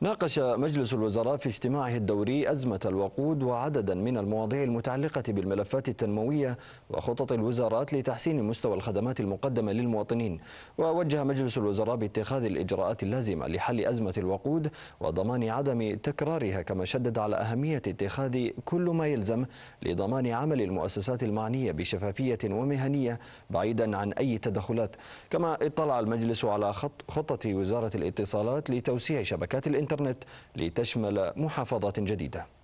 ناقش مجلس الوزراء في اجتماعه الدوري أزمة الوقود وعددا من المواضيع المتعلقة بالملفات التنموية وخطط الوزارات لتحسين مستوى الخدمات المقدمة للمواطنين ووجه مجلس الوزراء باتخاذ الإجراءات اللازمة لحل أزمة الوقود وضمان عدم تكرارها كما شدد على أهمية اتخاذ كل ما يلزم لضمان عمل المؤسسات المعنية بشفافية ومهنية بعيدا عن أي تدخلات كما اطلع المجلس على خط خطة وزارة الاتصالات لتوسيع شبكات الإنترنت الإنترنت لتشمل محافظات جديدة